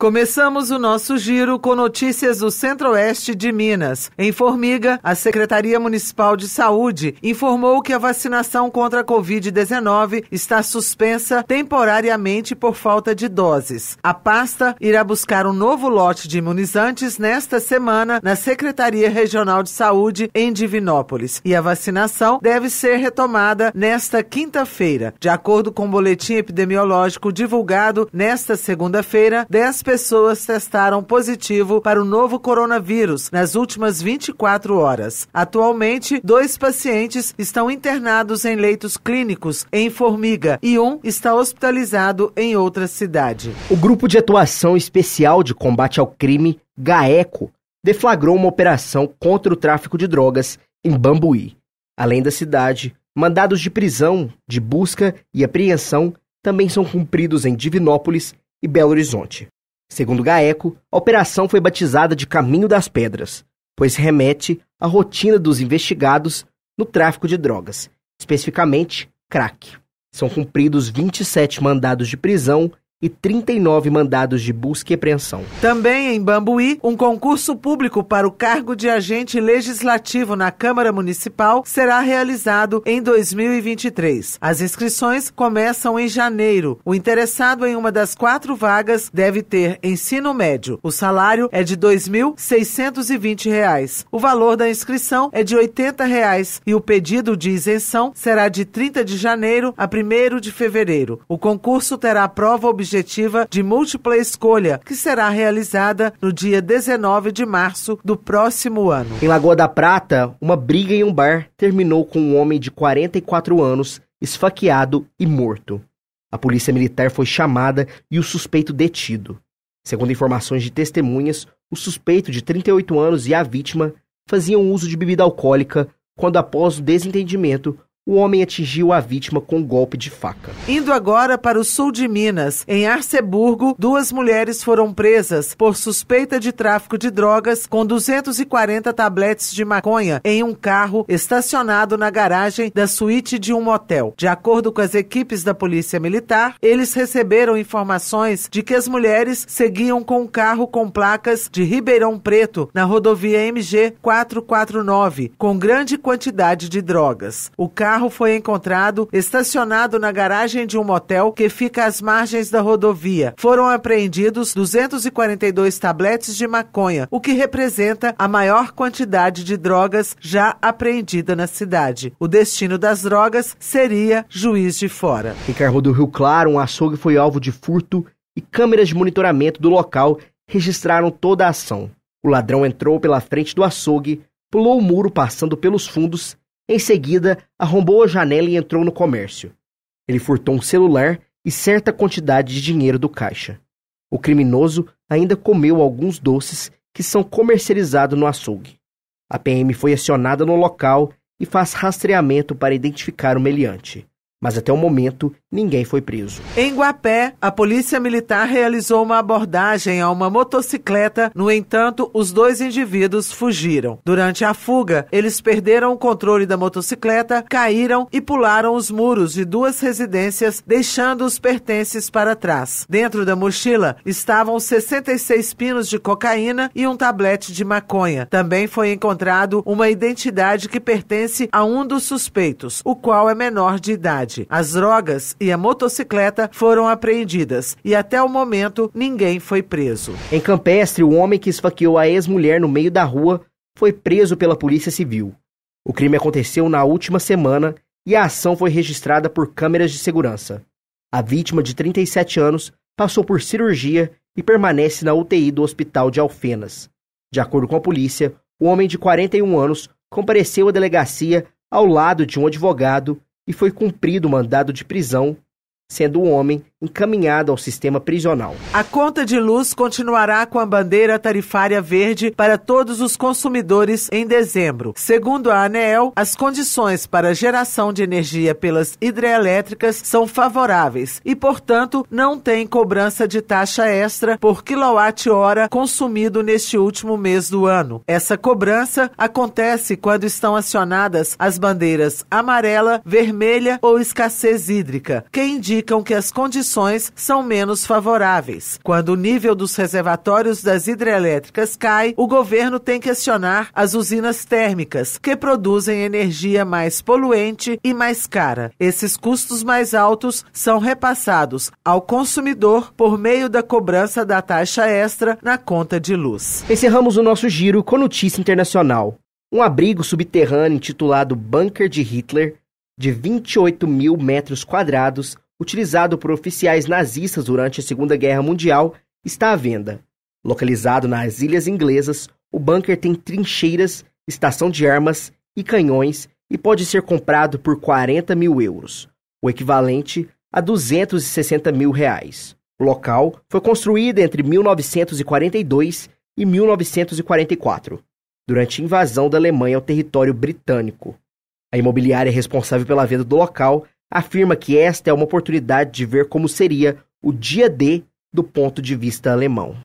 Começamos o nosso giro com notícias do Centro-Oeste de Minas. Em Formiga, a Secretaria Municipal de Saúde informou que a vacinação contra a Covid-19 está suspensa temporariamente por falta de doses. A pasta irá buscar um novo lote de imunizantes nesta semana na Secretaria Regional de Saúde em Divinópolis e a vacinação deve ser retomada nesta quinta-feira. De acordo com o boletim epidemiológico divulgado nesta segunda-feira, 10 pessoas testaram positivo para o novo coronavírus nas últimas 24 horas. Atualmente, dois pacientes estão internados em leitos clínicos em Formiga e um está hospitalizado em outra cidade. O Grupo de Atuação Especial de Combate ao Crime, GAECO, deflagrou uma operação contra o tráfico de drogas em Bambuí. Além da cidade, mandados de prisão, de busca e apreensão também são cumpridos em Divinópolis e Belo Horizonte. Segundo Gaeco, a operação foi batizada de Caminho das Pedras, pois remete à rotina dos investigados no tráfico de drogas, especificamente crack. São cumpridos 27 mandados de prisão e 39 mandados de busca e apreensão. Também em Bambuí, um concurso público para o cargo de agente legislativo na Câmara Municipal será realizado em 2023. As inscrições começam em janeiro. O interessado em uma das quatro vagas deve ter ensino médio. O salário é de R$ 2.620. O valor da inscrição é de R$ 80 reais, e o pedido de isenção será de 30 de janeiro a 1 de fevereiro. O concurso terá prova objetiva objetiva de múltipla escolha, que será realizada no dia 19 de março do próximo ano. Em Lagoa da Prata, uma briga em um bar terminou com um homem de 44 anos esfaqueado e morto. A polícia militar foi chamada e o suspeito detido. Segundo informações de testemunhas, o suspeito de 38 anos e a vítima faziam uso de bebida alcoólica quando, após o desentendimento, o homem atingiu a vítima com um golpe de faca. Indo agora para o sul de Minas, em Arceburgo, duas mulheres foram presas por suspeita de tráfico de drogas com 240 tabletes de maconha em um carro estacionado na garagem da suíte de um motel. De acordo com as equipes da Polícia Militar, eles receberam informações de que as mulheres seguiam com um carro com placas de Ribeirão Preto na rodovia MG 449, com grande quantidade de drogas. O carro carro foi encontrado estacionado na garagem de um motel que fica às margens da rodovia. Foram apreendidos 242 tabletes de maconha, o que representa a maior quantidade de drogas já apreendida na cidade. O destino das drogas seria Juiz de Fora. Em Carro do Rio Claro, um açougue foi alvo de furto e câmeras de monitoramento do local registraram toda a ação. O ladrão entrou pela frente do açougue, pulou o muro passando pelos fundos em seguida, arrombou a janela e entrou no comércio. Ele furtou um celular e certa quantidade de dinheiro do caixa. O criminoso ainda comeu alguns doces que são comercializados no açougue. A PM foi acionada no local e faz rastreamento para identificar o meliante mas até o momento ninguém foi preso. Em Guapé, a polícia militar realizou uma abordagem a uma motocicleta, no entanto, os dois indivíduos fugiram. Durante a fuga, eles perderam o controle da motocicleta, caíram e pularam os muros de duas residências, deixando os pertences para trás. Dentro da mochila estavam 66 pinos de cocaína e um tablete de maconha. Também foi encontrado uma identidade que pertence a um dos suspeitos, o qual é menor de idade cidade. As drogas e a motocicleta foram apreendidas e até o momento ninguém foi preso. Em Campestre, o homem que esfaqueou a ex-mulher no meio da rua foi preso pela Polícia Civil. O crime aconteceu na última semana e a ação foi registrada por câmeras de segurança. A vítima, de 37 anos, passou por cirurgia e permanece na UTI do Hospital de Alfenas. De acordo com a polícia, o homem de 41 anos compareceu à delegacia ao lado de um advogado e foi cumprido o mandado de prisão, sendo o homem Encaminhada ao sistema prisional. A conta de luz continuará com a bandeira tarifária verde para todos os consumidores em dezembro. Segundo a ANEEL, as condições para geração de energia pelas hidrelétricas são favoráveis e, portanto, não tem cobrança de taxa extra por quilowatt-hora consumido neste último mês do ano. Essa cobrança acontece quando estão acionadas as bandeiras amarela, vermelha ou escassez hídrica, que indicam que as condições condições são menos favoráveis. Quando o nível dos reservatórios das hidrelétricas cai, o governo tem que questionar as usinas térmicas, que produzem energia mais poluente e mais cara. Esses custos mais altos são repassados ao consumidor por meio da cobrança da taxa extra na conta de luz. Encerramos o nosso giro com notícia internacional. Um abrigo subterrâneo intitulado Bunker de Hitler, de 28 mil metros quadrados, utilizado por oficiais nazistas durante a Segunda Guerra Mundial, está à venda. Localizado nas Ilhas Inglesas, o bunker tem trincheiras, estação de armas e canhões e pode ser comprado por 40 mil euros, o equivalente a 260 mil reais. O local foi construído entre 1942 e 1944, durante a invasão da Alemanha ao território britânico. A imobiliária é responsável pela venda do local afirma que esta é uma oportunidade de ver como seria o dia D do ponto de vista alemão.